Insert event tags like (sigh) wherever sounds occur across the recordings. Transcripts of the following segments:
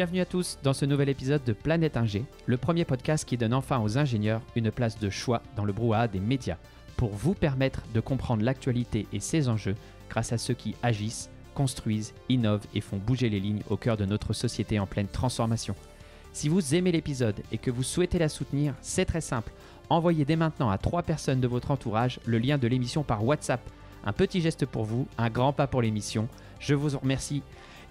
bienvenue à tous dans ce nouvel épisode de Planète Ingé, le premier podcast qui donne enfin aux ingénieurs une place de choix dans le brouhaha des médias, pour vous permettre de comprendre l'actualité et ses enjeux grâce à ceux qui agissent, construisent, innovent et font bouger les lignes au cœur de notre société en pleine transformation. Si vous aimez l'épisode et que vous souhaitez la soutenir, c'est très simple. Envoyez dès maintenant à trois personnes de votre entourage le lien de l'émission par WhatsApp. Un petit geste pour vous, un grand pas pour l'émission. Je vous remercie.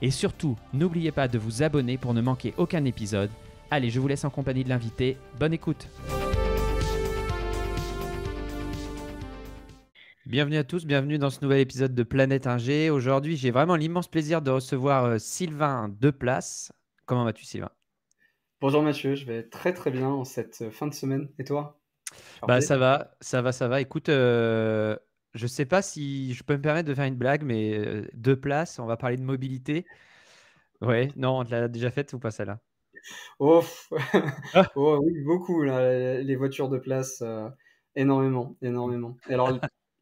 Et surtout, n'oubliez pas de vous abonner pour ne manquer aucun épisode. Allez, je vous laisse en compagnie de l'invité. Bonne écoute. Bienvenue à tous, bienvenue dans ce nouvel épisode de Planète 1G. Aujourd'hui, j'ai vraiment l'immense plaisir de recevoir euh, Sylvain de Place. Comment vas-tu, Sylvain Bonjour Mathieu, je vais très très bien en cette euh, fin de semaine. Et toi bah, ça va, ça va, ça va. Écoute, euh, je sais pas si je peux me permettre de faire une blague, mais euh, deux places, on va parler de mobilité. Ouais, non, on te l'a déjà faite ou pas celle-là (laughs) oh, oui, beaucoup, les voitures de place, euh, énormément, énormément. Alors,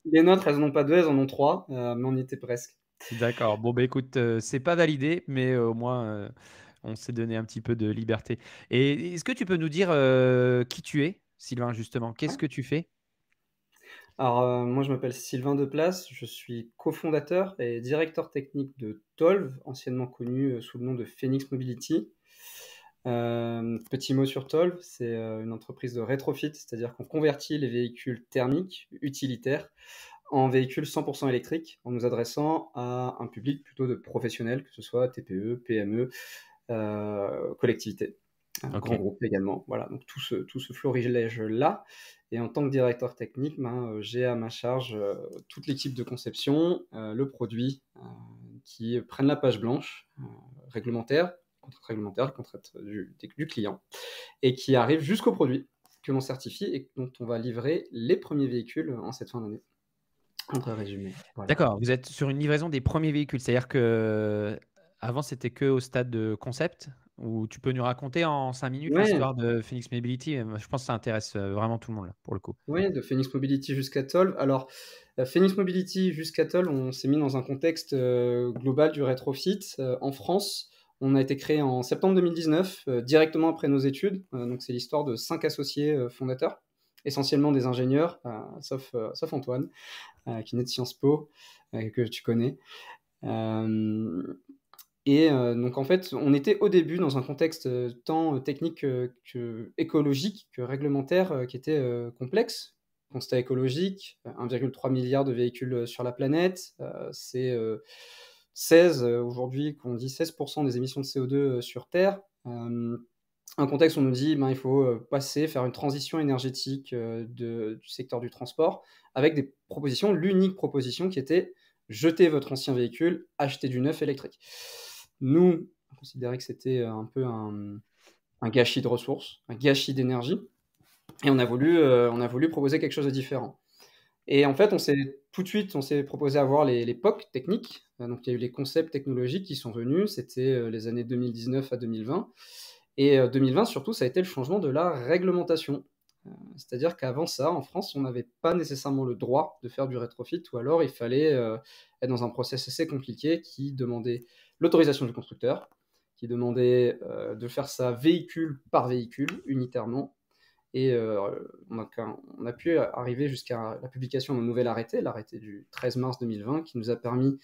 les nôtres, elles n'ont pas deux, elles en ont trois, euh, mais on y était presque. D'accord, bon, bah, écoute, c'est pas validé, mais au moins, on s'est donné un petit peu de liberté. Et est-ce que tu peux nous dire qui tu es, Sylvain, justement Qu'est-ce que tu fais alors, euh, moi, je m'appelle Sylvain Deplace, je suis cofondateur et directeur technique de Tolv, anciennement connu euh, sous le nom de Phoenix Mobility. Euh, petit mot sur Tolv, c'est une entreprise de rétrofit, c'est-à-dire qu'on convertit les véhicules thermiques utilitaires en véhicules 100% électriques en nous adressant à un public plutôt de professionnels, que ce soit TPE, PME, collectivités un grand groupe également. Voilà, donc tout ce, tout florilège-là. Et en tant que directeur technique, ben, euh, j'ai à ma charge euh, toute l'équipe de conception, euh, le produit, qui prennent la page blanche réglementaire, contrat réglementaire, contrat du, client, et qui arrive jusqu'au produit que l'on certifie et dont on va livrer les premiers véhicules en cette fin d'année. Entre résumé. D'accord, vous êtes sur une livraison des premiers véhicules, c'est-à-dire que avant c'était que au stade de concept où tu peux nous raconter en 5 minutes l'histoire de Phoenix Mobility. Euh, je pense que ça intéresse euh, vraiment tout le monde, pour le coup. Oui, de Phoenix Mobility jusqu'à Toll. Alors, euh, Phoenix Mobility jusqu'à Toll, on s'est mis dans un contexte global du rétrofit en France. On a été créé en septembre 2019, directement après nos études. donc, c'est l'histoire de cinq associés fondateurs, essentiellement des ingénieurs, sauf, sauf, Antoine, qui naît de Sciences Po, que tu connais. Euh, et euh, donc en fait, on était au début dans un contexte euh, tant euh, technique que, écologique que réglementaire qui était complexe. Constat écologique, 1,3 milliard de véhicules sur la planète, c'est 16 aujourd'hui qu'on dit 16% des émissions de CO2 sur Terre. un contexte où on nous dit ben, il faut passer, faire une transition énergétique du secteur du transport avec des propositions, l'unique proposition qui était jeter votre ancien véhicule, acheter du neuf électrique. Nous, on considérait que c'était euh, un peu un, gâchis de ressources, un gâchis d'énergie. Et on a, voulu, euh, on a voulu proposer quelque chose de différent. Et en fait, on s'est tout de suite, on s'est proposé à voir l'époque technique. Euh, donc, il y a eu les concepts technologiques qui sont venus. C'était les années 2019 à 2020. Et 2020, surtout, ça a été le changement de la réglementation. C'est-à-dire qu'avant ça, en France, on n'avait pas nécessairement le droit de faire du rétrofit, ou alors il fallait être dans un process assez compliqué qui demandait l'autorisation du constructeur, qui demandait euh, de faire ça véhicule par véhicule, unitairement. Et euh, on, a, pu arriver jusqu'à la publication d'un nouvel arrêté, l'arrêté du 13 mars 2020, qui nous a permis,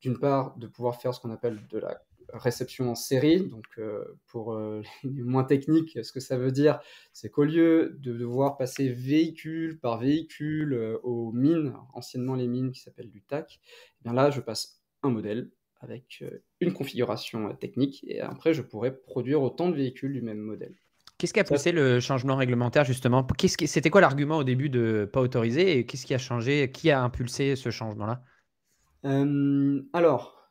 d'une part, de pouvoir faire ce qu'on appelle de la réception en série. Donc, euh, pour les (laughs) moins techniques, ce que ça veut dire, c'est qu'au lieu de devoir passer véhicule par véhicule aux mines, anciennement les mines qui s'appellent du TAC, eh bien là, je passe un modèle avec euh, une configuration euh, technique et après je pourrais produire autant de véhicules du même modèle. Qu'est-ce qui a poussé le changement réglementaire justement C'était quoi l'argument au début de pas autoriser et qu'est-ce qui a changé Qui a impulsé ce changement-là euh, Alors,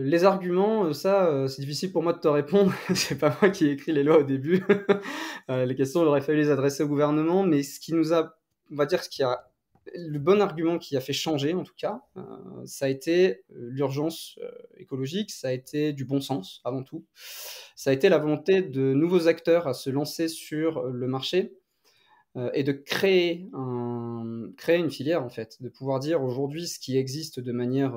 les arguments, ça, c'est difficile pour moi de te répondre. (laughs) c'est pas moi qui ai écrit les lois au début. (laughs) les questions, il aurait fallu les adresser au gouvernement, mais ce qui nous a, on va dire, ce qui a le bon argument qui a fait changer, en tout cas, euh, ça a été euh, l'urgence euh, écologique, ça a été du bon sens avant tout, ça a été la volonté de nouveaux acteurs à se lancer sur le marché et de créer, une filière, en fait, de pouvoir dire aujourd'hui ce qui existe de manière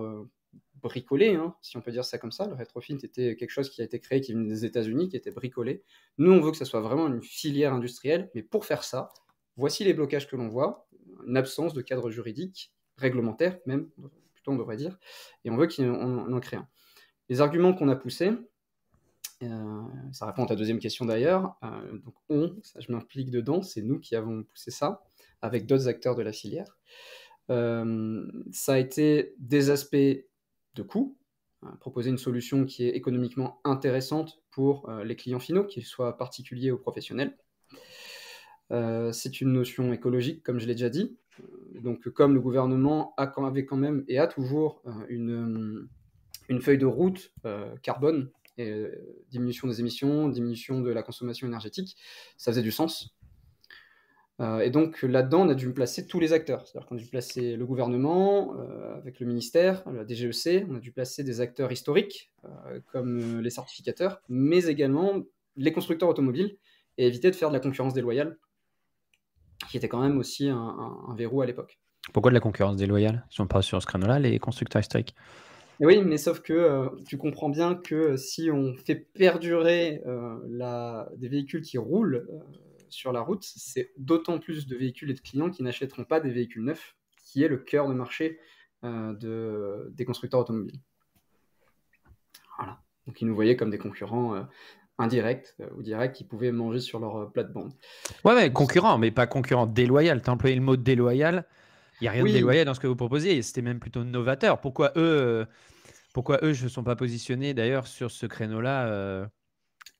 bricolée, hein, si on peut dire ça comme ça. Le retrofit était quelque chose qui a été créé, qui venait des États-Unis, qui était bricolé. Nous, on veut que ça soit vraiment une filière industrielle, mais pour faire ça, voici les blocages que l'on voit une absence de cadre juridique, réglementaire même, plutôt on devrait dire, et on veut qu'on en crée un. Les arguments qu'on a poussés, euh, ça répond à ta deuxième question d'ailleurs, euh, donc on, ça, je m'implique dedans, c'est nous qui avons poussé ça, avec d'autres acteurs de la filière. Euh, ça a été des aspects de coût, hein, proposer une solution qui est économiquement intéressante pour les clients finaux, qu'ils soient particuliers ou professionnels. Euh, c'est une notion écologique, comme je l'ai déjà dit. Euh, donc, comme le gouvernement a, avait quand même et a toujours euh, une, feuille de route carbone, diminution des émissions, diminution de la consommation énergétique, ça faisait du sens. et donc là-dedans, on a dû placer tous les acteurs. C'est-à-dire qu'on a dû placer le gouvernement avec le ministère, la DGEC, on a dû placer des acteurs historiques comme les certificateurs, mais également les constructeurs automobiles et éviter de faire de la concurrence déloyale qui était quand même aussi un, verrou à l'époque. Pourquoi de la concurrence déloyale Si on parle sur ce créneau-là, les constructeurs historiques eh oui, mais sauf que euh, tu comprends bien que si on fait perdurer euh, la... des véhicules qui roulent euh, sur la route, c'est d'autant plus de véhicules et de clients qui n'achèteront pas des véhicules neufs, qui est le cœur de marché de... des constructeurs automobiles. Voilà. Donc ils nous voyaient comme des concurrents Indirect euh, ou direct, qui pouvaient manger sur leur euh, plate-bande. Ouais, mais concurrent, mais pas concurrent déloyal. Tu as employé le mot déloyal. Il n'y a rien de déloyal dans ce que vous proposiez. C'était même plutôt novateur. Pourquoi eux, euh, pourquoi eux sont pas positionnés d'ailleurs sur ce créneau-là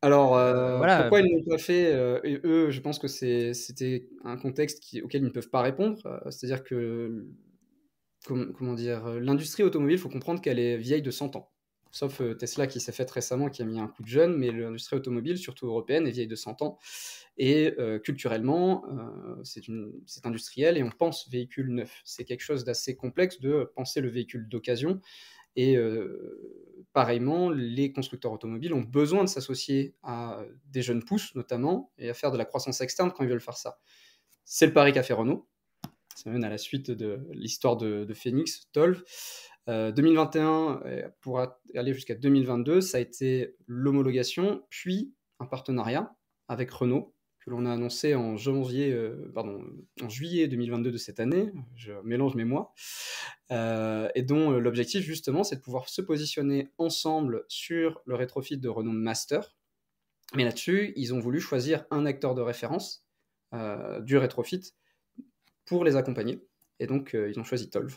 Alors, pourquoi ils ne l'ont pas fait et Eux, je pense que c'était un contexte auquel ils ne peuvent pas répondre. C'est-à-dire que, comment dire, l'industrie automobile, il faut comprendre qu'elle est vieille de 100 ans sauf euh, Tesla qui s'est faite récemment, qui a mis un coup de jeune, mais l'industrie automobile, surtout européenne, est vieille de 100 ans. Et euh, culturellement, euh, c'est industriel et on pense véhicule neuf. C'est quelque chose d'assez complexe de penser le véhicule d'occasion. Et pareillement, les constructeurs automobiles ont besoin de s'associer à des jeunes pousses, notamment, et à faire de la croissance externe quand ils veulent faire ça. C'est le pari qu'a fait Renault. Ça mène à la suite de l'histoire de, de Phoenix, Tolv. 2021 euh, euh, pour aller jusqu'à 2022, ça a été l'homologation, puis un partenariat avec Renault que l'on a annoncé en janvier, euh, pardon, en juillet 2022 de cette année. Je mélange mes mois et dont l'objectif justement, c'est de pouvoir se positionner ensemble sur le rétrofit de Renault Master. Mais là-dessus, ils ont voulu choisir un acteur de référence du rétrofit pour les accompagner. Et donc, ils ont choisi Tolv.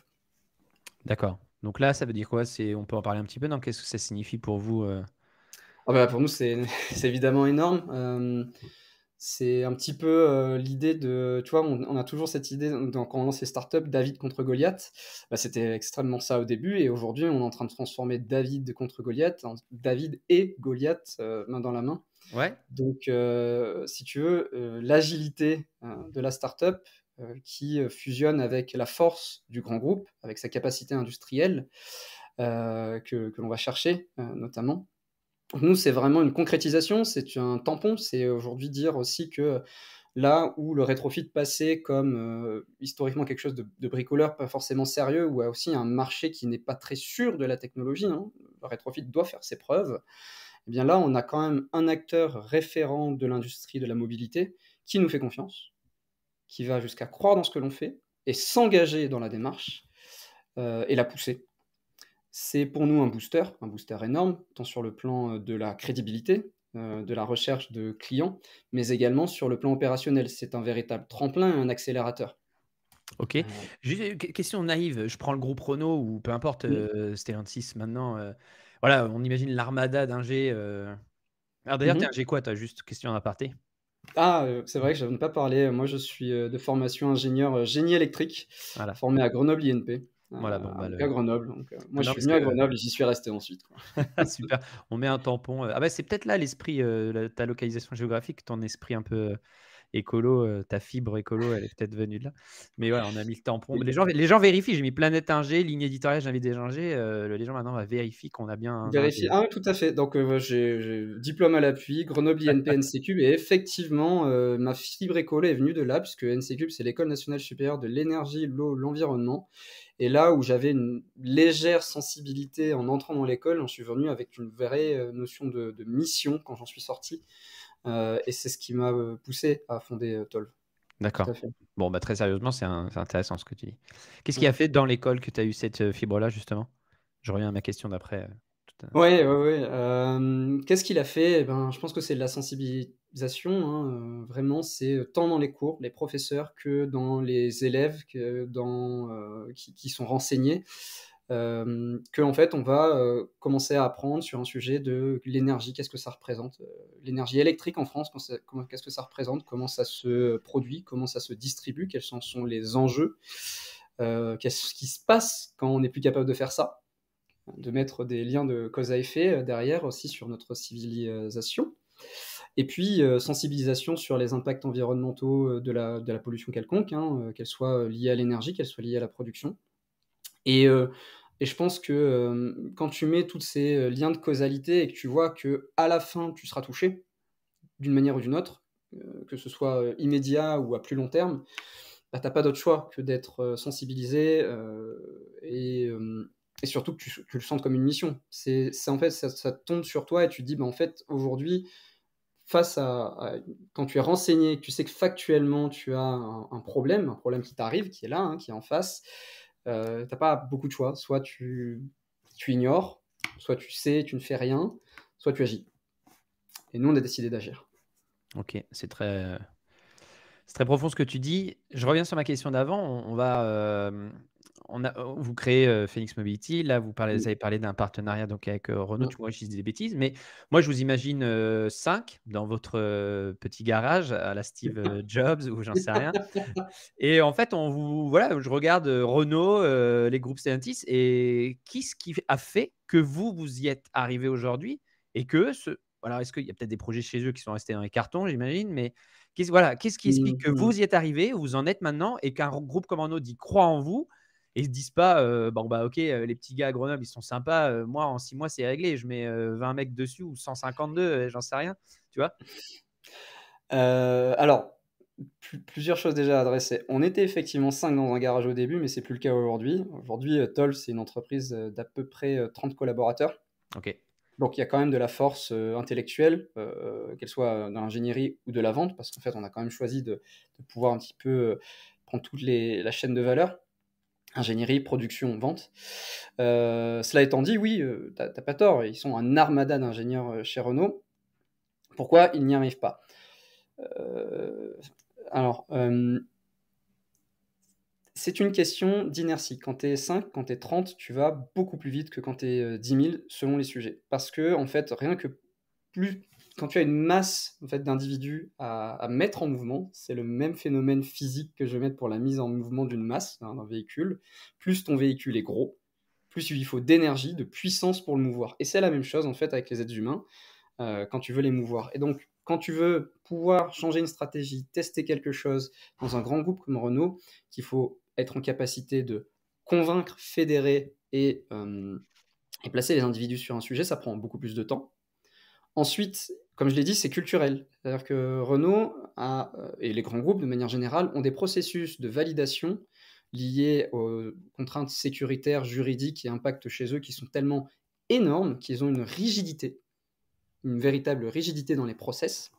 D'accord. Donc là, ça veut dire quoi On peut en parler un petit peu. Qu'est-ce que ça signifie pour vous euh? ah bah, Pour nous, c'est, (laughs) évidemment énorme euh, c'est un petit peu euh, l'idée de, tu on, a toujours cette idée, quand on lance les startups, David contre Goliath, bah, c'était extrêmement ça au début, et aujourd'hui on est en train de transformer David contre Goliath, David et Goliath main dans la main. Donc, si tu veux, l'agilité de la startup, euh, qui euh, fusionne avec la force du grand groupe, avec sa capacité industrielle euh, que, l'on va chercher notamment. Nous, c'est vraiment une concrétisation, c'est un tampon, c'est aujourd'hui dire aussi que là où le rétrofit passait comme historiquement quelque chose de, bricoleur pas forcément sérieux, ou a aussi un marché qui n'est pas très sûr de la technologie, hein, le rétrofit doit faire ses preuves, Et eh bien là, on a quand même un acteur référent de l'industrie de la mobilité qui nous fait confiance, qui va jusqu'à croire dans ce que l'on fait et s'engager dans la démarche euh, et la pousser. C'est pour nous un booster, un booster énorme, tant sur le plan euh, de la crédibilité, euh, de la recherche de clients, mais également sur le plan opérationnel. C'est un véritable tremplin, un accélérateur. Ok. une Question naïve, je prends le groupe Renault ou peu importe, Stellantis maintenant. voilà, on imagine l'armada G. Alors d'ailleurs, mm -hmm. t'es quoi T'as juste question à aparté ah, euh, c'est vrai que je n'en pas parlé. Moi, je suis euh, de formation ingénieur euh, génie électrique, formé à Grenoble INP. Voilà, à bah, Grenoble. moi, je suis venu à Grenoble et j'y suis resté ensuite. (laughs) Super. On met un tampon. Ah, bah, c'est peut-être là l'esprit, de ta localisation géographique, ton esprit un peu écolo, euh, ta fibre écolo, elle est peut-être venue de là. Mais voilà on a mis le tampon. Les gens, les gens vérifient. J'ai mis Planète Ingé, ligne éditoriale, j'invite des le euh, les gens maintenant va bah, vérifier qu'on a bien. Vérifie. Ah, tout à fait. Donc, euh, j'ai diplôme à l'appui, Grenoble INP (laughs) NCQ. Et effectivement, ma fibre écolo est venue de là, puisque NCQ, c'est l'École nationale supérieure de l'énergie, l'eau, l'environnement. Et là où j'avais une légère sensibilité en entrant dans l'école, j'en suis venu avec une vraie notion de mission quand j'en suis sorti. Euh, et c'est ce qui m'a euh, poussé à fonder euh, Tolv. D'accord. Bon, bah, très sérieusement, c'est intéressant ce que tu dis. Qu'est-ce qui mm. a fait dans l'école que tu as eu cette fibre-là, justement Je reviens à ma question d'après. Oui, oui, oui. Qu'est-ce qu'il a fait eh ben, Je pense que c'est de la sensibilisation. Hein. vraiment, c'est tant dans les cours, les professeurs, que dans les élèves que dans, qui, sont renseignés qu'en euh, que en fait on va euh, commencer à apprendre sur un sujet de l'énergie, qu'est-ce que ça représente, euh, l'énergie électrique en France, qu'est-ce que ça représente, comment ça se produit, comment ça se distribue, quels sont, les enjeux, qu'est-ce qui se passe quand on n'est plus capable de faire ça, de mettre des liens de cause à effet derrière aussi sur notre civilisation. Et puis, sensibilisation sur les impacts environnementaux de la, de la pollution quelconque, hein, qu'elle soit liée à l'énergie, qu'elle soit liée à la production. Et et je pense que euh, quand tu mets tous ces euh, liens de causalité et que tu vois que à la fin tu seras touché d'une manière ou d'une autre, euh, que ce soit immédiat ou à plus long terme, bah, t'as pas d'autre choix que d'être sensibilisé et, surtout que tu, le sentes comme une mission. C'est en fait ça, tombe sur toi et tu te dis bah, en fait aujourd'hui face à, quand tu es renseigné, que tu sais que factuellement tu as un, problème, un problème qui t'arrive, qui est là, hein, qui est en face euh, t'as pas beaucoup de choix. Soit tu, tu ignores, soit tu sais, tu ne fais rien, soit tu agis. Et nous, on a décidé d'agir. Ok, c'est très, c'est très profond ce que tu dis. Je reviens sur ma question d'avant. On, va euh, Oh, vous créez Phoenix Mobility. Là, vous, parlez, vous avez parlé d'un partenariat donc avec Renault. Mmh. Tu je dis des bêtises, mais moi, je vous imagine 5 dans votre petit garage à la Steve (laughs) Jobs ou j'en sais rien. Et en fait, on vous, voilà, je regarde Renault, les groupes Stellantis et qu'est-ce qui a fait que vous vous y êtes arrivé aujourd'hui et que ce, voilà, est-ce qu'il y a peut-être des projets chez eux qui sont restés dans les cartons, j'imagine, mais qu'est-ce, voilà, qu'est-ce qui explique que mmh. vous y êtes arrivé, vous en êtes maintenant, et qu'un groupe comme Renault dit croit en vous ne se disent pas euh, bon bah ok euh, les petits gars à Grenoble ils sont sympas euh, moi en six mois c'est réglé je mets 20 mecs dessus ou 152 j'en sais rien tu vois alors plusieurs choses déjà adressées on était effectivement 5 dans un garage au début mais c'est plus le cas aujourd'hui aujourd'hui Toll c'est une entreprise d'à peu près 30 collaborateurs ok donc il y a quand même de la force intellectuelle, qu'elle soit dans l'ingénierie ou de la vente, parce qu'en fait on a quand même choisi de, pouvoir un petit peu prendre toute la chaîne de valeur ingénierie, production, vente. Euh, cela étant dit, oui, euh, tu t'as pas tort, ils sont un armada d'ingénieurs euh, chez Renault. Pourquoi ils n'y arrivent pas Alors, c'est une question d'inertie. Quand tu es 5, quand tu es 30, tu vas beaucoup plus vite que quand tu es 10 000 selon les sujets. Parce que, en fait, rien que plus quand tu as une masse en fait, d'individus à, mettre en mouvement, c'est le même phénomène physique que je vais mettre pour la mise en mouvement d'une masse, hein, d'un véhicule. Plus ton véhicule est gros, plus il faut d'énergie, de puissance pour le mouvoir. Et c'est la même chose en fait avec les êtres humains euh, quand tu veux les mouvoir. Et donc, quand tu veux pouvoir changer une stratégie, tester quelque chose dans un grand groupe comme Renault, qu'il faut être en capacité de convaincre, fédérer et euh, placer les individus sur un sujet, ça prend beaucoup plus de temps. Ensuite, comme je l'ai dit, c'est culturel. C'est-à-dire que Renault a, euh, et les grands groupes de manière générale ont des processus de validation liés aux contraintes sécuritaires, juridiques et impacts chez eux qui sont tellement énormes qu'ils ont une rigidité, une véritable rigidité dans les process,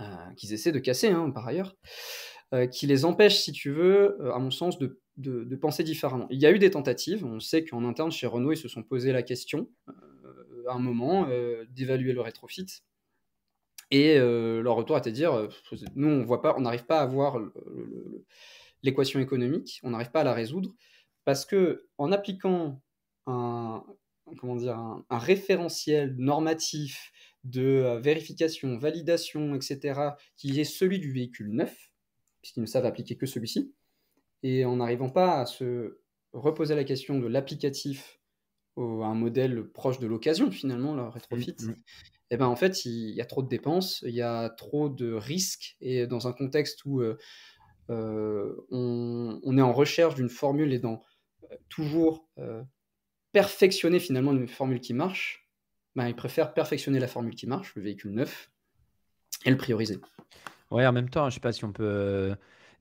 euh, qu'ils essaient de casser hein, par ailleurs, euh, qui les empêche, si tu veux, à mon sens, de, de, penser différemment. Il y a eu des tentatives, on sait qu'en interne chez Renault, ils se sont posé la question à un moment d'évaluer le rétrofit et euh, leur retour était de dire, euh, nous, on voit pas, on n'arrive pas à voir l'équation économique, on n'arrive pas à la résoudre, parce que en appliquant un, référentiel normatif de euh, vérification, validation, etc., qui est celui du véhicule neuf, puisqu'ils ne savent appliquer que celui-ci, et en n'arrivant pas à se reposer la question de l'applicatif à un modèle proche de l'occasion, finalement, leur rétrofit, eh ben en fait, il, y a trop de dépenses, il y a trop de risques, et dans un contexte où euh, euh, on, est en recherche d'une formule et dans euh, toujours perfectionner finalement une formule qui marche, ben, ils préfèrent perfectionner la formule qui marche, le véhicule neuf, et le prioriser. Oui, en même temps, je ne sais pas si on peut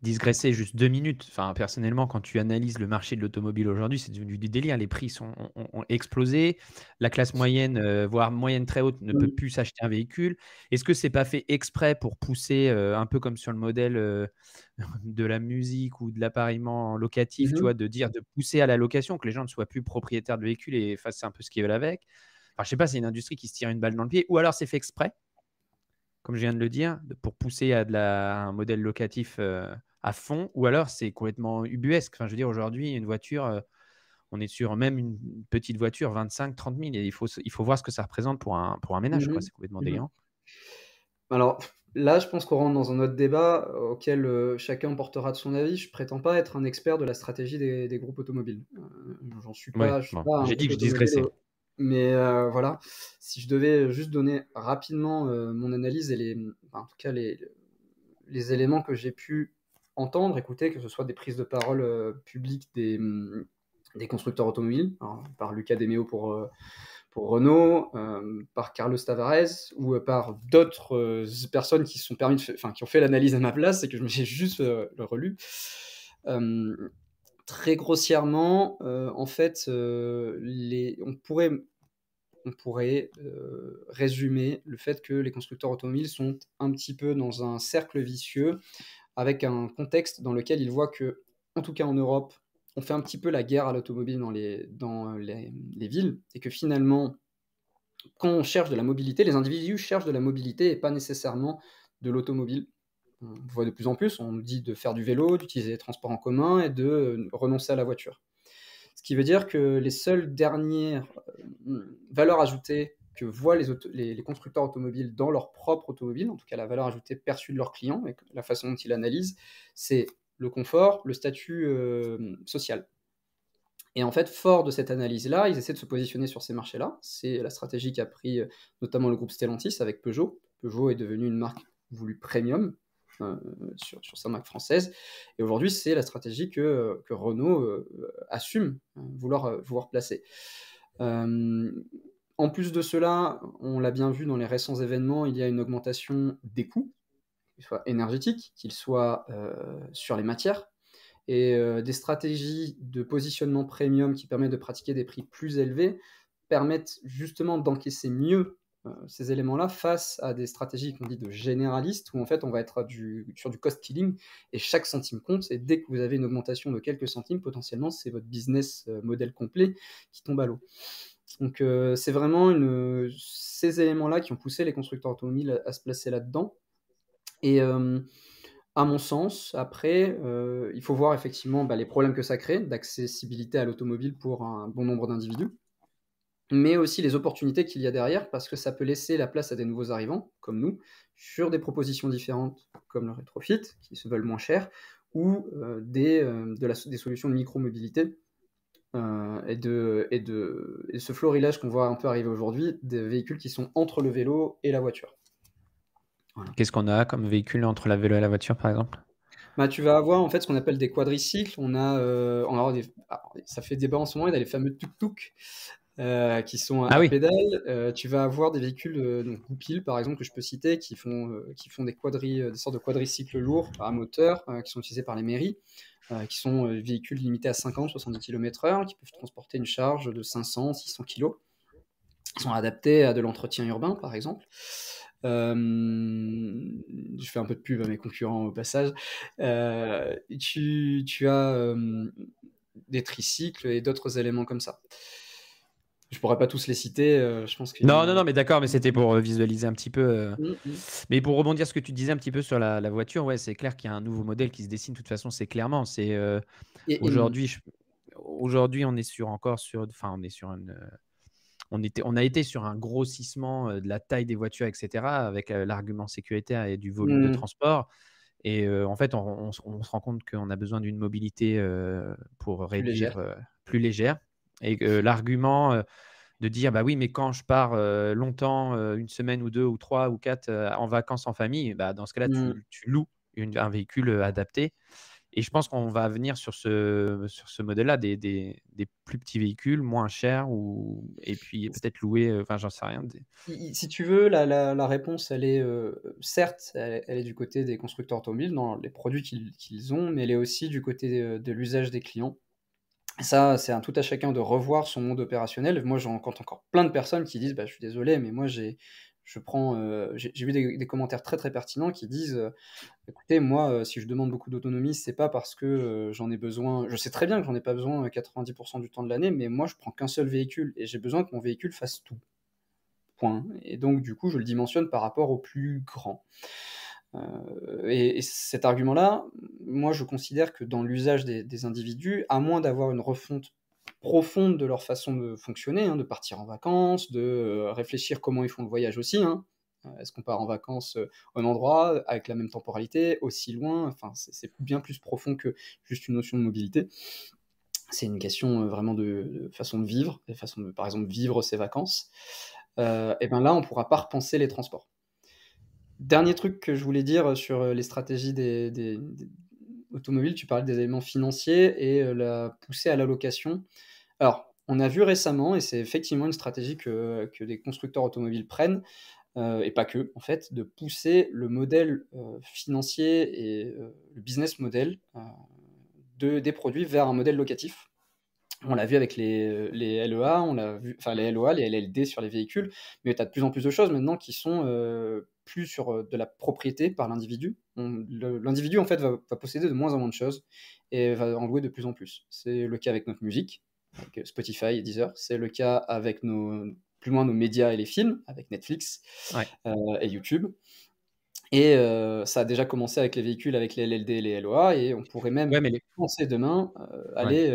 Disgresser juste deux minutes. Enfin, personnellement, quand tu analyses le marché de l'automobile aujourd'hui, c'est devenu du délire. Les prix sont, ont, explosé. La classe moyenne, euh, voire moyenne très haute, ne peut plus s'acheter un véhicule. Est-ce que ce n'est pas fait exprès pour pousser euh, un peu comme sur le modèle euh, (laughs) de la musique ou de l'appareillement locatif, tu mmh vois, de dire de pousser à la location, que les gens ne soient plus propriétaires de véhicules et fassent un peu ce qu'ils veulent avec. Enfin, je sais pas, c'est une industrie qui se tire une balle dans le pied, ou alors c'est fait exprès. Comme je viens de le dire, pour pousser à, de la, à un modèle locatif à fond, ou alors c'est complètement ubuesque. Enfin, je veux dire, aujourd'hui, une voiture, euh, on est sur même une petite voiture, 25, 30 000, et il faut, il faut voir ce que ça représente pour un, pour un ménage. Mmh c'est complètement mmh. Alors là, je pense qu'on rentre dans un autre débat euh, auquel euh, chacun portera de son avis. Je prétends pas être un expert de la stratégie des, groupes automobiles. J'en suis pas. J'ai dit que je digressais. Mais voilà, si je devais juste donner rapidement mon analyse et les, en tout cas les éléments que j'ai pu entendre, écouter, que ce soit des prises de parole euh, publiques des, mm, des, constructeurs automobiles, hein, par Lucas Demeo pour, euh, pour Renault, euh, par Carlos Tavares ou par d'autres personnes qui, sont permis qui ont fait l'analyse à ma place et que je me suis (laughs) juste relu. très grossièrement, en fait, les, on pourrait, on pourrait résumer le fait que les constructeurs automobiles sont un petit peu dans un cercle vicieux avec un contexte dans lequel il voit que, en tout cas en Europe, on fait un petit peu la guerre à l'automobile dans, les, dans les, villes, et que finalement, quand on cherche de la mobilité, les individus cherchent de la mobilité et pas nécessairement de l'automobile. On voit de plus en plus, on dit de faire du vélo, d'utiliser les transports en commun et de renoncer à la voiture. Ce qui veut dire que les seules dernières euh, valeurs ajoutées que voient les, constructeurs automobiles dans leur propre automobile, en tout cas la valeur ajoutée perçue de leurs clients et la façon dont ils analysent, c'est le confort, le statut euh, social. Et en fait, fort de cette analyse-là, ils essaient de se positionner sur ces marchés-là. C'est la stratégie qu'a pris euh, notamment le groupe Stellantis avec Peugeot. Peugeot est devenu une marque voulue premium euh, sur, sa marque française. Et aujourd'hui, c'est la stratégie que, Renault assume hein, vouloir, vouloir placer en plus de cela, on l'a bien vu dans les récents événements, il y a une augmentation des coûts, qu'ils soient énergétiques, qu'ils soient euh, sur les matières, et euh, des stratégies de positionnement premium qui permettent de pratiquer des prix plus élevés permettent justement d'encaisser mieux euh, ces éléments-là face à des stratégies qu'on dit de généralistes, où en fait on va être du, sur du cost killing et chaque centime compte. Et dès que vous avez une augmentation de quelques centimes, potentiellement c'est votre business modèle complet qui tombe à l'eau. Donc euh, c'est vraiment ces éléments-là qui ont poussé les constructeurs automobiles à, se placer là-dedans. Et euh, à mon sens, après, euh, il faut voir effectivement bah, les problèmes que ça crée d'accessibilité à l'automobile pour un bon nombre d'individus, mais aussi les opportunités qu'il y a derrière, parce que ça peut laisser la place à des nouveaux arrivants, comme nous, sur des propositions différentes, comme le rétrofit, qui se veulent moins cher, ou des, des solutions de micro-mobilité, euh, et, de, et, de, ce florilège qu'on voit un peu arriver aujourd'hui, des véhicules qui sont entre le vélo et la voiture. Qu'est-ce qu'on a comme véhicule entre la vélo et la voiture, par exemple bah, tu vas avoir en fait ce qu'on appelle des quadricycles. On a, euh, des, ah, ça fait débat en ce moment. Il y a les fameux tuk-tuk euh, qui sont à, ah pédale. tu vas avoir des véhicules, donc Goupil par exemple, que je peux citer, qui font, qui font des, quadri, des sortes de quadricycles lourds à moteur qui sont utilisés par les mairies. Euh, qui sont euh, véhicules limités à 50, 70 km/h, qui peuvent transporter une charge de 500, 600 kg. sont adaptés à de l'entretien urbain, par exemple. Euh, je fais un peu de pub à mes concurrents au passage. Tu, tu, as des tricycles et d'autres éléments comme ça je pourrais pas tous les citer. Euh, je pense que non, non, non, mais d'accord, mais c'était pour euh, visualiser un petit peu. Euh. Mm, mm. Mais pour rebondir ce que tu disais un petit peu sur la, voiture, ouais, c'est clair qu'il y a un nouveau modèle qui se dessine. De toute façon, c'est clairement. C'est aujourd'hui, aujourd'hui, on est sur encore sur, enfin, on est sur une. On, était, on a été sur un grossissement de la taille des voitures, etc., avec l'argument sécuritaire et du volume de mm. transport. Et en fait, on, se rend compte qu'on a besoin d'une mobilité pour réduire plus légère et euh, l'argument euh, de dire bah oui, mais quand je pars euh, longtemps, une semaine ou deux ou trois ou quatre en vacances en famille, bah, dans ce cas-là, tu, mmh. loues un véhicule adapté. Et je pense qu'on va venir sur ce, sur ce modèle-là, des, des, plus petits véhicules, moins chers, ou, et puis peut-être louer, enfin j'en sais rien. Si tu veux, la, la, réponse, elle est certes, elle, est du côté des constructeurs automobiles, dans les produits qu'ils ont, mais elle est aussi du côté de l'usage des clients ça, c'est un tout à chacun de revoir son monde opérationnel. Moi, j'en rencontre encore plein de personnes qui disent bah, Je suis désolé, mais moi, j'ai. Je prends, euh, j'ai vu des, commentaires très très pertinents qui disent, euh, écoutez, moi, euh, si je demande beaucoup d'autonomie, c'est pas parce que j'en ai besoin. Je sais très bien que j'en ai pas besoin 90% du temps de l'année, mais moi, je prends qu'un seul véhicule et j'ai besoin que mon véhicule fasse tout. Point. Et donc, du coup, je le dimensionne par rapport au plus grand. Euh, et, cet argument-là, moi, je considère que dans l'usage des, individus, à moins d'avoir une refonte profonde de leur façon de fonctionner, hein, de partir en vacances, de euh, réfléchir comment ils font le voyage aussi, hein, euh, est-ce qu'on part en vacances au même endroit, avec la même temporalité, aussi loin Enfin, c'est bien plus profond que juste une notion de mobilité. C'est une question vraiment de, façon de vivre, de façon de, par exemple, vivre ses vacances. et bien là, on ne pourra pas repenser les transports. Dernier truc que je voulais dire sur euh, les stratégies des, automobiles, tu parlais des éléments financiers et euh, la poussée à la location. Alors, on a vu récemment, et c'est effectivement une stratégie que, que constructeurs automobiles prennent, euh, et pas que, en fait, de pousser le modèle financier et le business model de, des produits vers un modèle locatif. On l'a vu avec les, les LEA, on l'a vu, enfin les LOA, e les LLD sur les véhicules, mais tu as de plus en plus de choses maintenant qui sont plus sur euh, de la propriété par l'individu. L'individu, en fait, va, posséder de moins en moins de choses et va en louer de plus en plus. C'est le cas avec notre musique, euh, Spotify Deezer. C'est le cas avec nos, plus loin nos médias et les films, avec Netflix euh, et YouTube. Et ça a déjà commencé avec les véhicules, avec les LLD et les LOA, et on pourrait même les... penser demain aller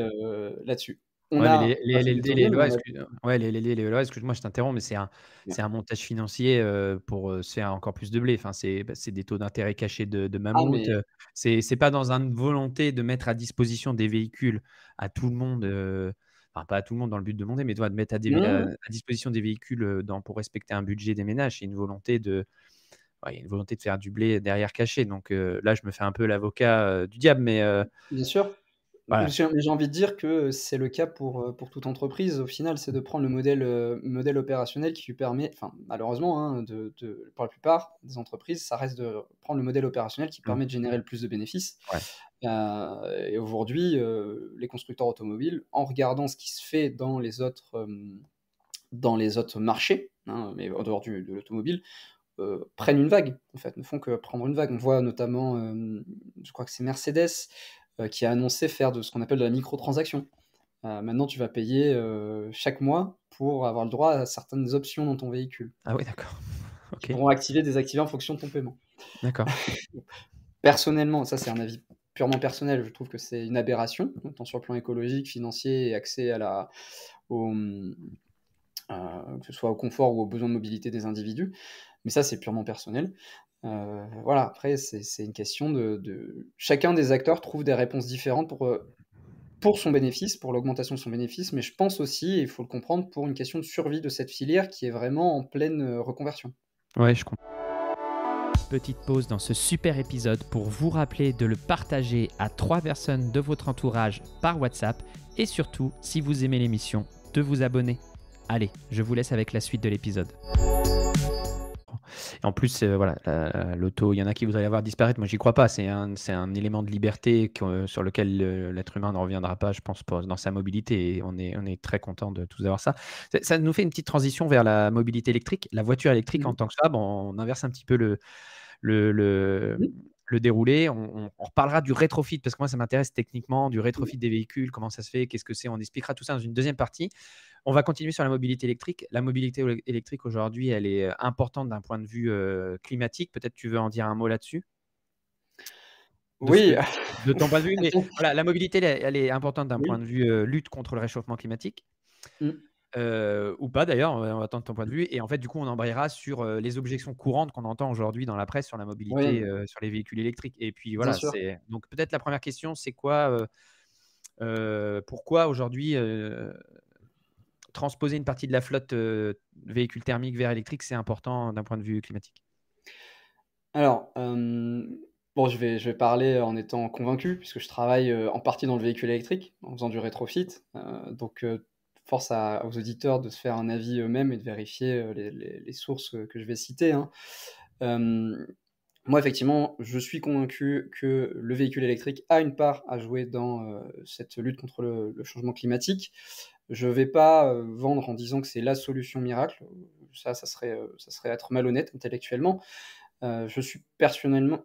là-dessus les, les, les, lois, excuse... moi je t'interromps, mais c'est un, montage financier euh, pour euh, se faire encore plus de blé. Enfin, c'est, bah, des taux d'intérêt cachés de, de ah, mammouth. Euh, c'est, pas dans une volonté de mettre à disposition des véhicules à tout le monde. Enfin, pas à tout le monde dans le but de demander, mais de mettre à, disposition des véhicules pour respecter un budget des ménages. C'est une volonté de, il y a une volonté de faire du blé derrière caché. Donc là, je me fais un peu l'avocat du diable, mais. Bien sûr. J'ai envie de dire que c'est le cas pour, euh, pour toute entreprise. Au final, c'est de prendre le modèle, euh, modèle opérationnel qui lui permet, enfin, malheureusement, hein, de, pour la plupart des entreprises, ça reste de prendre le modèle opérationnel qui mmh. permet de générer le plus de bénéfices. Euh, et aujourd'hui, les constructeurs automobiles, en regardant ce qui se fait dans les autres, dans les autres marchés, hein, mais en dehors du, de l'automobile, prennent une vague, en fait, ne font que prendre une vague. On voit notamment, je crois que c'est Mercedes, euh, qui a annoncé faire de ce qu'on appelle de la microtransaction. Euh, maintenant, tu vas payer euh, chaque mois pour avoir le droit à certaines options dans ton véhicule. Ah oui, d'accord. (laughs) Qui pourront activer, désactiver en fonction de ton paiement. D'accord. (laughs) Personnellement, ça c'est un avis purement personnel, je trouve que c'est une aberration, tant sur le plan écologique, financier et accès à la, que ce soit au confort ou aux besoins de mobilité des individus. Mais ça, c'est purement personnel. Euh, voilà, après, c'est une question de, Chacun des acteurs trouve des réponses différentes pour, euh, pour son bénéfice, pour l'augmentation de son bénéfice, mais je pense aussi, il faut le comprendre, pour une question de survie de cette filière qui est vraiment en pleine euh, reconversion. Ouais, je comprends. Petite pause dans ce super épisode pour vous rappeler de le partager à trois personnes de votre entourage par WhatsApp et surtout, si vous aimez l'émission, de vous abonner. Allez, je vous laisse avec la suite de l'épisode en plus, euh, voilà, l'auto, il y en a qui voudraient la voir disparaître. Moi, j'y crois pas. C'est un, un, élément de liberté euh, sur lequel l'être humain ne reviendra pas, je pense, dans sa mobilité. on est, on est très content de tous avoir ça. ça. nous fait une petite transition vers la mobilité électrique. La voiture électrique, mmh. en tant que ça, on inverse un petit peu le, le, le, mmh le déroulé. On, on, reparlera du rétrofit parce que moi, ça m'intéresse techniquement, du rétrofit des véhicules, comment ça se fait, qu'est-ce que c'est. On expliquera tout ça dans une deuxième partie. On va continuer sur la mobilité électrique. La mobilité électrique aujourd'hui, elle est euh, importante d'un point de vue euh, climatique. Peut-être tu veux en dire un mot là-dessus oui, de ton point de vue. (laughs) Mais la mobilité, elle, est importante d'un point de vue euh, lutte contre le réchauffement climatique. Mm ou pas d'ailleurs, on va attendre ton point de vue. Et en fait, du coup, on embrayera sur les objections courantes qu'on entend aujourd'hui dans la presse sur la mobilité, sur les véhicules électriques. Et puis voilà, c'est... donc peut-être la première question, c'est quoi, pourquoi aujourd'hui transposer une partie de la flotte véhicule thermique vers électrique, c'est important d'un point de vue climatique Alors, Bon, je vais, je vais parler en étant convaincu, puisque je travaille en partie dans le véhicule électrique, en faisant du rétrofit. donc, force aux auditeurs de se faire un avis eux-mêmes et de vérifier euh, les, sources euh, que je vais citer. Hein. moi, effectivement, je suis convaincu que le véhicule électrique a une part à jouer dans euh, cette lutte contre le, changement climatique. Je ne vais pas vendre en disant que c'est la solution miracle. Ça, ça serait, être malhonnête intellectuellement. je suis personnellement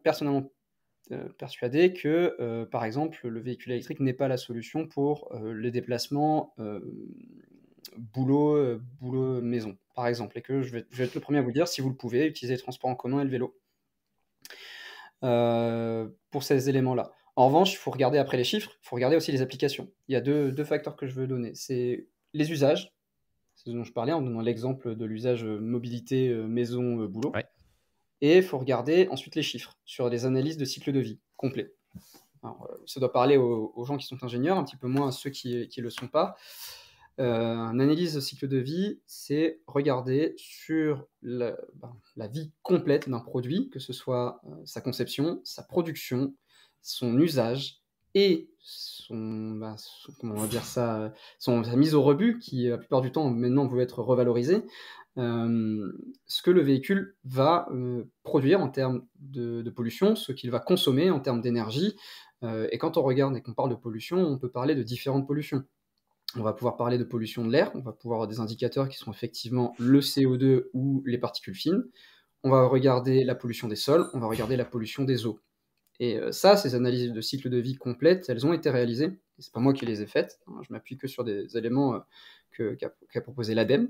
euh, persuadé que, euh, par exemple, le véhicule électrique n'est pas la solution pour euh, les déplacements boulot, boulot, maison, par exemple, et que je vais, être le premier à vous dire, si vous le pouvez, utilisez le transport en commun et le vélo pour ces éléments-là. En revanche, il faut regarder après les chiffres, il faut regarder aussi les applications. Il y a deux, facteurs que je veux donner. C'est les usages, c'est ce dont je parlais en donnant l'exemple de l'usage mobilité maison-boulot. Et il faut regarder ensuite les chiffres sur les analyses de cycle de vie complet. Euh, ça doit parler aux, gens qui sont ingénieurs, un petit peu moins à ceux qui ne le sont pas. Euh, une analyse de cycle de vie, c'est regarder sur la, ben, vie complète d'un produit, que ce soit euh, sa conception, sa production, son usage, et son, bah, dire ça, son, sa mise au rebut, qui la plupart du temps maintenant veut être revalorisée, euh, ce que le véhicule va euh, produire en termes de, pollution, ce qu'il va consommer en termes d'énergie. Euh, et quand on regarde et qu'on parle de pollution, on peut parler de différentes pollutions. On va pouvoir parler de pollution de l'air, on va pouvoir avoir des indicateurs qui sont effectivement le CO2 ou les particules fines. On va regarder la pollution des sols, on va regarder la pollution des eaux. Et euh, ça, ces analyses de cycle de vie complètes, elles ont été réalisées. Ce n'est pas moi qui les ai faites. Hein. je m'appuie que sur des éléments euh, qu'a proposé l'ADEME,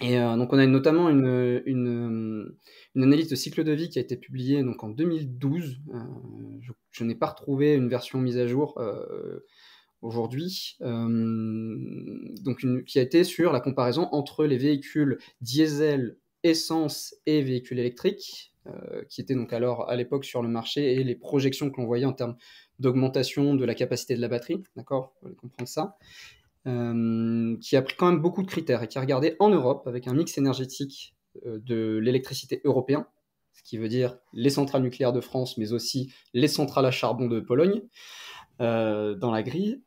Et euh, donc on a notamment une, analyse de cycle de vie qui a été publiée donc en 2012. je, n'ai pas retrouvé une version mise à jour aujourd'hui, qui a été sur la comparaison entre les véhicules diesel, essence et véhicules électriques euh, qui était donc alors à l'époque sur le marché et les projections que l'on voyait en termes d'augmentation de la capacité de la batterie, d'accord Vous comprendre ça. Euh, qui a pris quand même beaucoup de critères et qui a regardé en Europe avec un mix énergétique euh, de l'électricité européen, ce qui veut dire les centrales nucléaires de France, mais aussi les centrales à charbon de Pologne, dans la grille,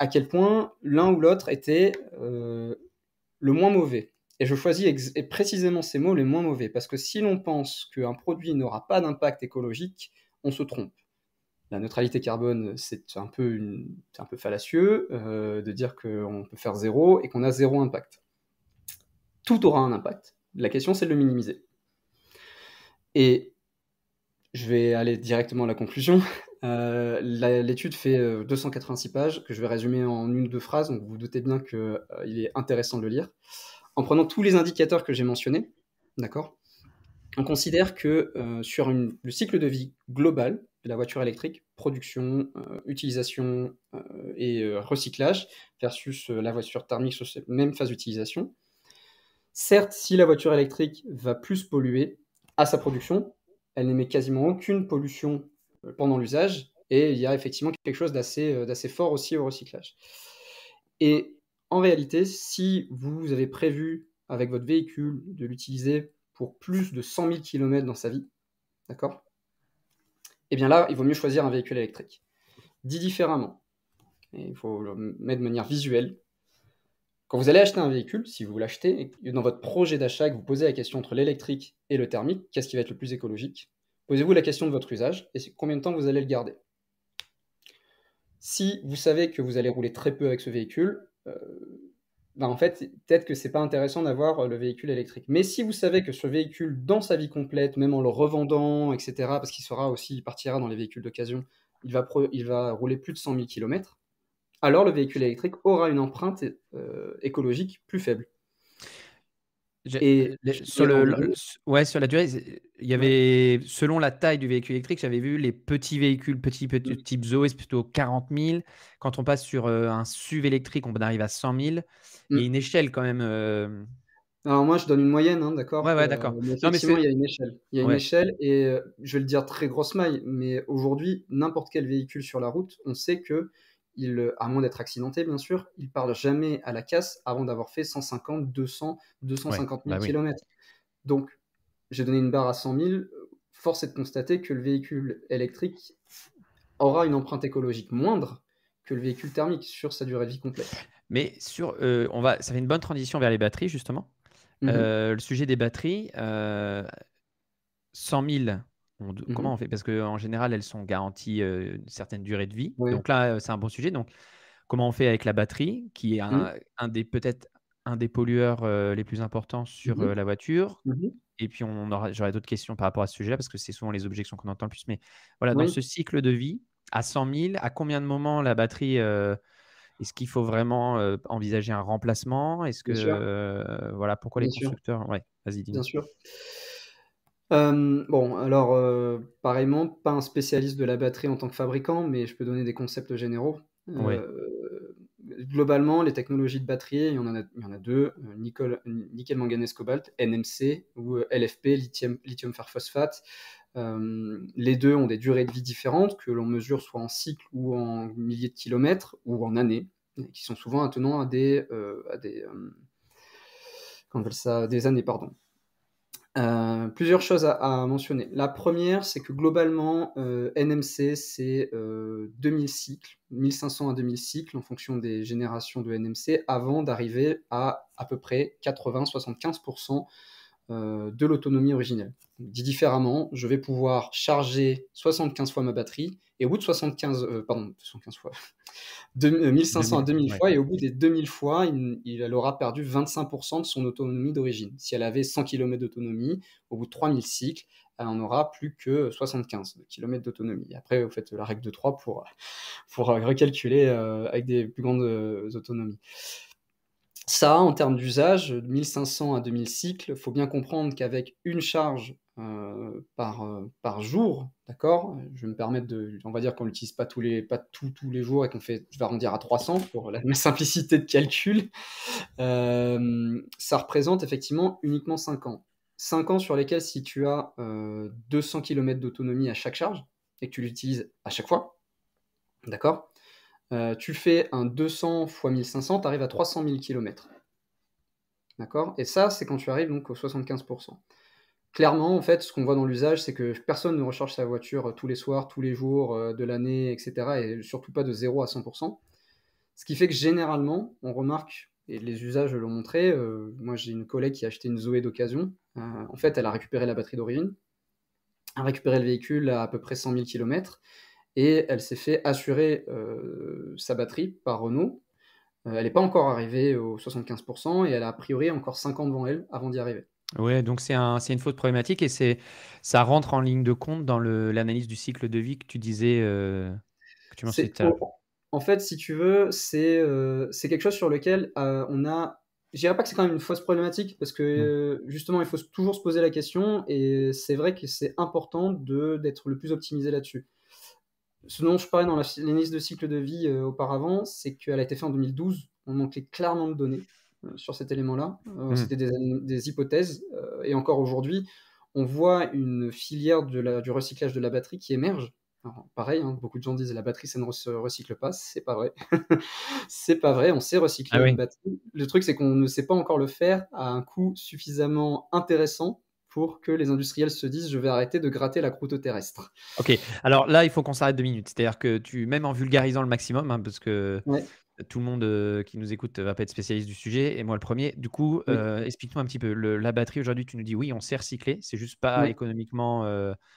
à quel point l'un ou l'autre était le moins mauvais et je choisis précisément ces mots les moins mauvais, parce que si l'on pense qu'un produit n'aura pas d'impact écologique, on se trompe. La neutralité carbone, c'est un, peu fallacieux euh, de dire qu'on peut faire zéro et qu'on a zéro impact. Tout aura un impact. La question, c'est de le minimiser. Et je vais aller directement à la conclusion. (laughs) Euh, l'étude fait 286 euh, pages que je vais résumer en une ou deux phrases, donc vous vous doutez bien qu'il est intéressant de le lire en prenant tous les indicateurs que j'ai mentionnés, d'accord, on considère que euh, sur le cycle de vie global de la voiture électrique, production, euh, utilisation euh, et recyclage, versus la voiture thermique sur cette même phase d'utilisation, certes, si la voiture électrique va plus polluer à sa production, elle n'émet quasiment aucune pollution pendant l'usage, et il y a effectivement quelque chose d'assez fort aussi au recyclage. Et en réalité, si vous avez prévu avec votre véhicule de l'utiliser pour plus de 100 000 km dans sa vie, d'accord Eh bien là, il vaut mieux choisir un véhicule électrique. Dit différemment, il faut le mettre de manière visuelle. Quand vous allez acheter un véhicule, si vous l'achetez, dans votre projet d'achat, vous posez la question entre l'électrique et le thermique, qu'est-ce qui va être le plus écologique Posez-vous la question de votre usage et combien de temps vous allez le garder. Si vous savez que vous allez rouler très peu avec ce véhicule, euh, ben en fait, peut-être que c'est pas intéressant d'avoir euh, le véhicule électrique. Mais si vous savez que ce véhicule, dans sa vie complète, même en le revendant, etc., parce qu'il sera aussi, partira dans les véhicules d'occasion, il va, il va rouler plus de 100 000 km, alors le véhicule électrique aura une empreinte euh, écologique plus faible. Et sur, le, ouais, sur la durée, il y avait, selon la taille du véhicule électrique, j'avais vu les petits véhicules, petits, petits mmh. type Zoé, c'est plutôt 40 000. Quand on passe sur un SUV électrique, on arrive à 100 000. Il y a mmh. une échelle quand même. Alors moi, je donne une moyenne, hein, d'accord Ouais, ouais, euh, d'accord. il y a une échelle. Il y a une échelle, et je vais le dire très grosse maille, mais aujourd'hui, n'importe quel véhicule sur la route, on sait que euh, à moins d'être accidenté bien sûr, il parle jamais à la casse avant d'avoir fait 150, 200, 250 000 km. Donc, j'ai donné une barre à 100 000. Force est de constater que le véhicule électrique aura une empreinte écologique moindre que le véhicule thermique sur sa durée de vie complète. Mais sur, euh, on va, ça fait une bonne transition vers les batteries justement. Mhm. Euh, le sujet des batteries, 100 000 Mmh comment on fait Parce qu'en général, elles sont garanties une certaine durée de vie. Donc là, c'est un bon sujet. Donc, comment on fait avec la batterie, qui est mmh. un, des peut-être un des pollueurs les plus importants sur mmh la voiture Et puis, on aura, j'aurai d'autres questions par rapport à ce sujet-là, parce que c'est souvent les objections qu'on entend le plus. Mais voilà, dans ce cycle de vie, à 100 000, à combien de moments la batterie est-ce qu'il faut vraiment envisager un remplacement Est-ce que voilà pourquoi les constructeurs Oui, Ouais, vas-y. dis-moi Bien sûr. Euh, bon, alors, euh, pareillement, pas un spécialiste de la batterie en tant que fabricant, mais je peux donner des concepts généraux. Euh, globalement, les technologies de batterie, il y en a, y en a deux, nickel, nickel manganèse cobalt, NMC, ou LFP, lithium, lithium fer phosphate. les deux ont des durées de vie différentes, que l'on mesure soit en cycle ou en milliers de kilomètres ou en années, qui sont souvent attenant à des, ça, des années, pardon. Euh, plusieurs choses à, mentionner. La première, c'est que globalement, euh, NMC, c'est 2000 euh, cycles, 1500 à 2000 cycles en fonction des générations de NMC, avant d'arriver à à peu près 80-75% de l'autonomie originelle. Dit différemment, je vais pouvoir charger 75 fois ma batterie et au bout de 75, euh, pardon, 75 fois, (laughs) de, 1500 euh, à 2000 fois, et au bout des 2000 fois, il, aura perdu 25% de son autonomie d'origine. Si elle avait 100 km d'autonomie, au bout de 3000 cycles, elle en aura plus que 75 km d'autonomie. Après, vous faites la règle de 3 pour, (laughs) pour euh, recalculer avec des plus grandes autonomies. Ça, en termes d'usage, de 1500 à 2000 cycles, il faut bien comprendre qu'avec une charge euh, par, euh, par jour, d'accord Je vais me permettre de, on va dire qu'on l'utilise pas tous les, pas tous les jours et qu'on fait, je vais arrondir à 300 pour la (laughs) simplicité de calcul. Euh, ça représente effectivement uniquement 5 ans. 5 ans sur lesquels si tu as 200 km d'autonomie à chaque charge et que tu l'utilises à chaque fois, d'accord Tu fais un 200 x 1500, tu arrives à 300 000 km. D'accord Et ça, c'est quand tu arrives donc aux 75% clairement, en fait, ce qu'on voit dans l'usage, c'est que personne ne recharge sa voiture euh, tous les soirs, tous les jours euh, de l'année, etc. Et surtout pas de 0 à 100%. Ce qui fait que généralement, on remarque, et les usages l'ont montré, euh, moi j'ai une collègue qui a acheté une Zoé d'occasion. en fait, elle a récupéré la batterie d'origine, a récupéré le véhicule à à peu près 100 000 km, et elle s'est fait assurer sa batterie par Renault. elle n'est pas encore arrivée aux 75%, et elle a a priori encore 5 ans devant elle avant d'y arriver. Oui, donc c'est un, une fausse problématique et c'est, ça rentre en ligne de compte dans l'analyse du cycle de vie que tu disais. Euh, en fait, si tu veux, c'est, euh, quelque chose sur lequel euh, on a. Je dirais pas que c'est quand même une fausse problématique parce que justement, il faut toujours se poser la question et c'est vrai que c'est important d'être le plus optimisé là-dessus. Ce dont je parlais dans l'analyse de cycle de vie auparavant, c'est qu'elle a été faite en 2012. On manquait clairement de données. Euh, sur cet élément-là. Euh, mhm. C'était des, hypothèses. Euh, et encore aujourd'hui, on voit une filière de du recyclage de la batterie qui émerge. pareil, hein, beaucoup de gens disent la batterie, ça ne se recycle pas. C'est pas vrai. (laughs) c'est pas vrai. On sait recycler ah une batterie. Le truc, c'est qu'on ne sait pas encore le faire à un coût suffisamment intéressant pour que les industriels se disent je vais arrêter de gratter la croûte terrestre. Ok, alors là il faut qu'on s'arrête deux minutes, c'est-à-dire que tu, même en vulgarisant le maximum, hein, parce que tout le monde euh, qui nous écoute euh, va pas être spécialiste du sujet, et moi le premier. Du coup, euh, explique-nous un petit peu. la batterie, aujourd'hui, tu nous dis oui, on sait recycler, c'est juste pas économiquement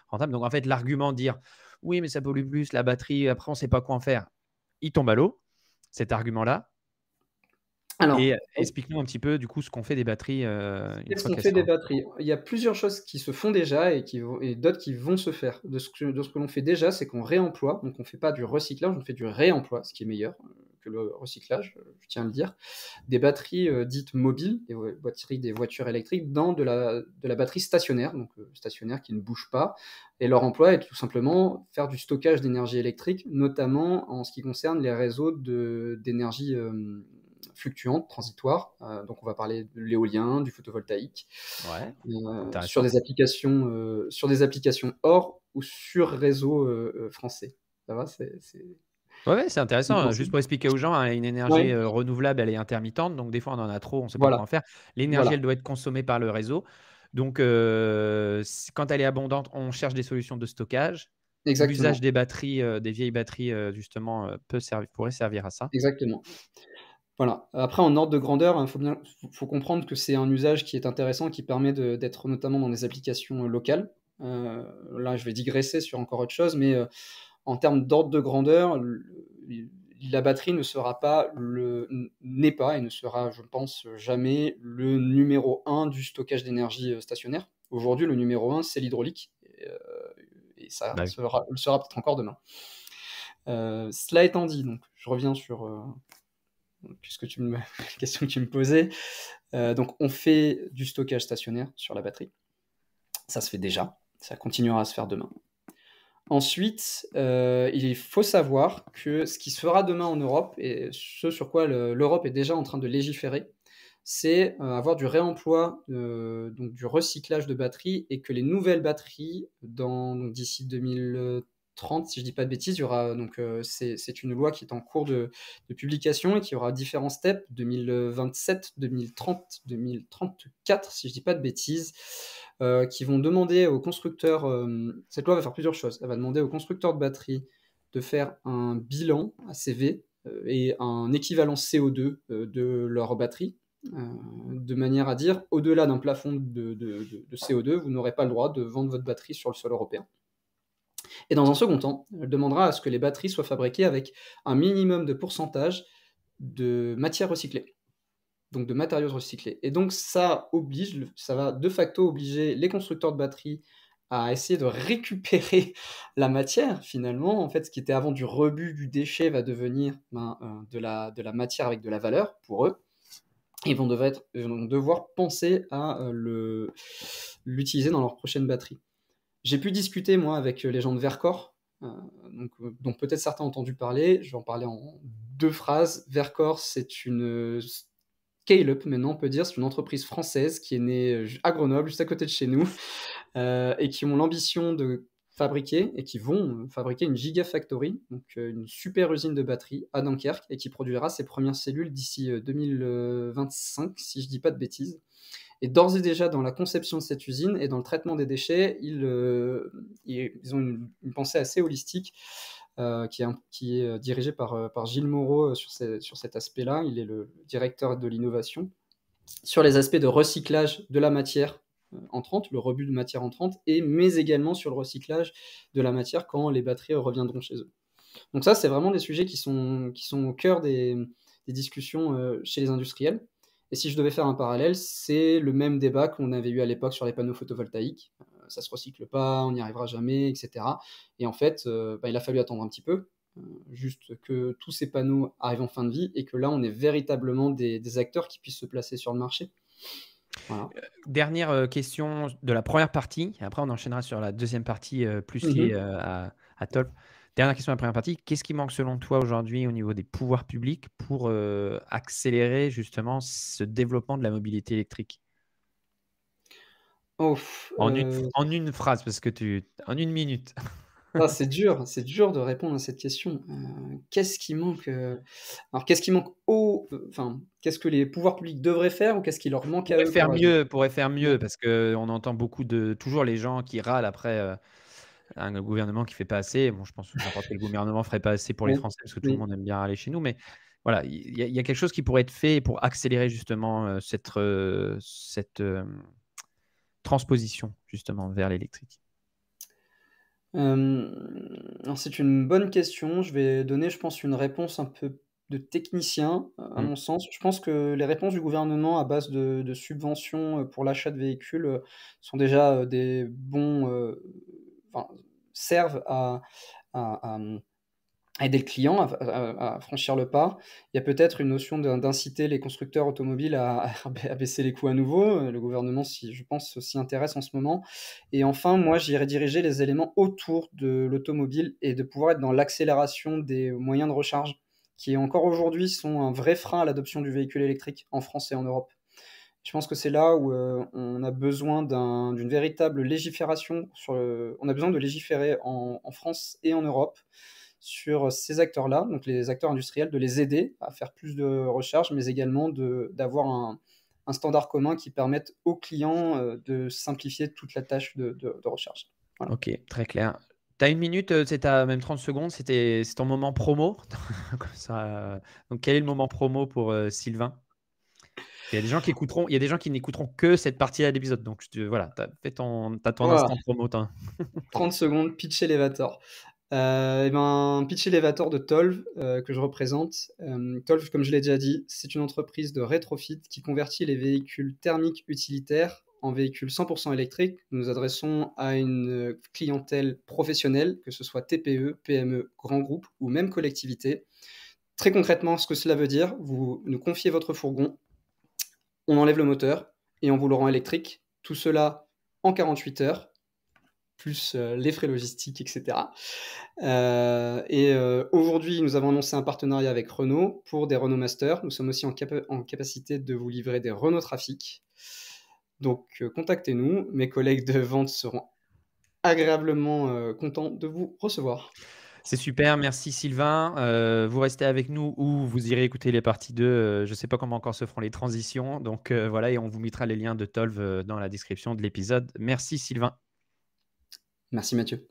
rentable. Donc en fait, l'argument de dire oui, mais ça pollue plus, la batterie, après on sait pas quoi en faire, il tombe à l'eau, cet argument-là. Alors, et explique-nous un petit peu du coup ce qu'on fait des batteries. Qu'est-ce qu'on fait des batteries Il y a plusieurs choses qui se font déjà et, d'autres qui vont se faire. De ce que, que l'on fait déjà, c'est qu'on réemploie, donc on ne fait pas du recyclage, on fait du réemploi, ce qui est meilleur le recyclage, euh, je tiens à le dire, des batteries euh, dites mobiles, des batteries des voitures électriques, dans de la, de la batterie stationnaire, donc euh, stationnaire qui ne bouge pas. Et leur emploi est tout simplement faire du stockage d'énergie électrique, notamment en ce qui concerne les réseaux d'énergie fluctuante, transitoire, donc, on va parler de l'éolien, du photovoltaïque, sur, des applications, sur des applications hors ou sur réseau français. Ça va, c'est Ouais, c'est intéressant. Hein, juste pour expliquer aux gens, hein, une énergie euh, renouvelable, elle est intermittente. Donc, des fois, on en a trop, on ne sait pas comment en faire. L'énergie, elle doit être consommée par le réseau. Donc, euh, quand elle est abondante, on cherche des solutions de stockage. L'usage des batteries, euh, des vieilles batteries, justement, peut servir, pourrait servir à ça. Exactement. Voilà. Après, en ordre de grandeur, il hein, faut, faut, comprendre que c'est un usage qui est intéressant, qui permet d'être notamment dans des applications locales. là, je vais digresser sur encore autre chose, mais en termes d'ordre de grandeur, la batterie ne sera pas le n'est pas et ne sera, je pense, jamais le numéro un du stockage d'énergie euh, stationnaire. Aujourd'hui, le numéro un, c'est l'hydraulique, euh, et, ça le sera peut-être encore demain. Euh, cela étant dit, donc je reviens sur puisque tu la (laughs) question que tu me posais. donc on fait du stockage stationnaire sur la batterie. Ça se fait déjà, ça continuera à se faire demain. Ensuite, euh, il faut savoir que ce qui se fera demain en Europe, et ce sur quoi l'Europe est déjà en train de légiférer, c'est euh, avoir du réemploi, euh, donc du recyclage de batteries, et que les nouvelles batteries, d'ici 2030, 30, si je ne dis pas de bêtises, y aura euh, donc euh, c'est une loi qui est en cours de, publication et qui aura différents steps 2027, 2030, 2034, si je ne dis pas de bêtises, euh, qui vont demander aux constructeurs. cette loi va faire plusieurs choses. Elle va demander aux constructeurs de batteries de faire un bilan ACV et un équivalent CO2 de leur batterie, de manière à dire au-delà d'un plafond de CO2, vous n'aurez pas le droit de vendre votre batterie sur le sol européen. Et dans un second temps, elle demandera à ce que les batteries soient fabriquées avec un minimum de pourcentage de matière recyclée, donc de matériaux recyclés. Et donc ça oblige, ça va de facto obliger les constructeurs de batteries à essayer de récupérer (laughs) la matière finalement. En fait, ce qui était avant du rebut du déchet va devenir ben, euh, de, la, matière avec de la valeur pour eux. Ils vont, devoir, penser à euh, l'utiliser dans leur prochaine batterie. J'ai pu discuter, moi, avec euh, les gens de Vercors, euh, donc, euh, dont peut-être certains ont entendu parler. Je vais en parler en deux phrases. Vercors, c'est une scale-up, maintenant on peut dire, c'est une entreprise française qui est née à Grenoble, juste à côté de chez nous, (laughs) et qui ont l'ambition de fabriquer et qui vont fabriquer une gigafactory, donc une super usine de batterie à Dunkerque, et qui produira ses premières cellules d'ici 2025, si je dis pas de bêtises. Et d'ores et déjà, dans la conception de cette usine et dans le traitement des déchets, ils, euh, ont une, pensée assez holistique euh, qui, est, euh, dirigée par, Gilles Moreau sur, cet aspect-là. Il est le directeur de l'innovation. Sur les aspects de recyclage de la matière entrante, le rebut de matière entrante, et mais également sur le recyclage de la matière quand les batteries reviendront chez eux. Donc ça, c'est vraiment des sujets qui sont, au cœur des discussions chez les industriels et si je devais faire un parallèle, c'est le même débat qu'on avait eu à l'époque sur les panneaux photovoltaïques. Ça euh, ça se recycle pas, on n'y arrivera jamais, etc. Et en fait, euh, bah, il a fallu attendre un petit peu, euh, juste que tous ces panneaux arrivent en fin de vie et que là, on ait véritablement des, acteurs qui puissent se placer sur le marché. Dernière question de la première partie, après on enchaînera sur la deuxième partie plus mhm. liée à, à Tolp. Dernière question de la première partie. Qu'est-ce qui manque selon toi aujourd'hui au niveau des pouvoirs publics pour euh, accélérer justement ce développement de la mobilité électrique euh. en, une, phrase, parce que tu. En une minute. Ah, c'est dur, c'est dur de répondre à cette question. Euh, qu'est-ce qui manque Alors, qu'est-ce qui manque au. Enfin, qu'est-ce que les pouvoirs publics devraient faire ou qu'est-ce qui leur manque à eux Faire mieux, faire mieux, parce qu'on entend beaucoup de. Toujours les gens qui râlent après un gouvernement qui fait pas assez. Bon, je pense que n'importe quel gouvernement ferait pas assez pour les Français parce que tout le monde aime bien aller chez nous, mais voilà, il y, a quelque chose qui pourrait être fait pour accélérer justement euh, cette, euh, euh, transposition justement vers l'électrique. c'est une bonne question. Je vais donner, je pense, une réponse un peu de technicien, à mmh. mon sens. Je pense que les réponses du gouvernement à base de subventions pour l'achat de véhicules sont déjà des bons servent à, aider le client à, franchir le pas. Il y a peut-être une notion d'inciter les constructeurs automobiles (laughs) à, baisser les coûts à nouveau. Le gouvernement, si, je pense, s'y intéresse en ce moment. Et enfin, moi, j'irai diriger les éléments autour de l'automobile et de pouvoir être dans l'accélération des moyens de recharge qui encore aujourd'hui sont un vrai frein à l'adoption du véhicule électrique en France et en Europe. Je pense que c'est là où euh, on a besoin d'une véritable légifération. Sur On a besoin de légiférer en, France et en Europe sur ces acteurs-là, donc les acteurs industriels, de les aider à faire plus de recherche, mais également d'avoir un, standard commun qui permette aux clients euh, de simplifier toute la tâche de, recherche. Voilà. Ok, très clair. Tu as une minute, euh, c'est à même 30 secondes, c'est ton moment promo. (laughs) donc quel est le moment promo pour Sylvain il y a des gens qui écouteront, il y a des gens qui n'écouteront que cette partie-là de l'épisode. Donc tu, voilà, t'as ton, ton instant promo. 30 (laughs) secondes, pitch elevator. Euh, et eh ben, Pitch Elevator de Tolv, euh, que je représente. Euh, Tolv, comme je l'ai déjà dit, c'est une entreprise de rétrofit qui convertit les véhicules thermiques utilitaires en véhicules 100% électriques. Nous nous adressons à une clientèle professionnelle, que ce soit TPE, PME, grand groupe ou même collectivités. Très concrètement, ce que cela veut dire, vous nous confiez votre fourgon, on enlève le moteur et on vous le rend électrique. Tout cela en 48 heures, plus euh, les frais logistiques, etc. et euh, euh, aujourd'hui, nous avons annoncé un partenariat avec Renault pour des Renault Master. Nous sommes aussi en, en capacité de vous livrer des Renault Trafic. Donc, contactez-nous. Mes collègues de vente seront agréablement contents de vous recevoir. C'est super, merci Sylvain. Euh, vous restez avec nous ou vous irez écouter les parties 2. Euh, je ne sais pas comment encore se feront les transitions. Donc euh, voilà, et on vous mettra les liens de Tolv dans la description de l'épisode. Merci Sylvain. Merci Mathieu.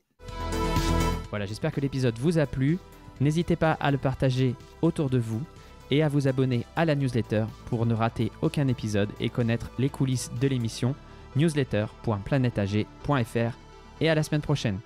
Voilà, j'espère que l'épisode vous a plu. N'hésitez pas à le partager autour de vous et à vous abonner à la newsletter pour ne rater aucun épisode et connaître les coulisses de l'émission newsletter.planetag.fr et à la semaine prochaine.